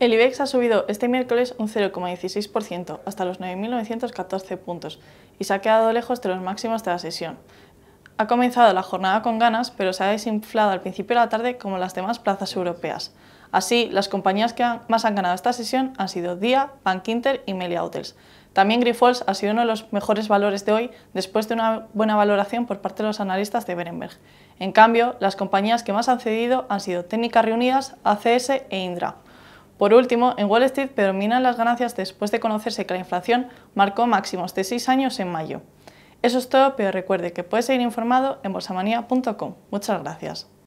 El IBEX ha subido este miércoles un 0,16% hasta los 9.914 puntos y se ha quedado lejos de los máximos de la sesión. Ha comenzado la jornada con ganas, pero se ha desinflado al principio de la tarde como las demás plazas europeas. Así, las compañías que más han ganado esta sesión han sido DIA, Bank y Melia Hotels. También Grifols ha sido uno de los mejores valores de hoy después de una buena valoración por parte de los analistas de Berenberg. En cambio, las compañías que más han cedido han sido Técnica Reunidas, ACS e Indra. Por último, en Wall Street predominan las ganancias después de conocerse que la inflación marcó máximos de 6 años en mayo. Eso es todo, pero recuerde que puede seguir informado en bolsamania.com. Muchas gracias.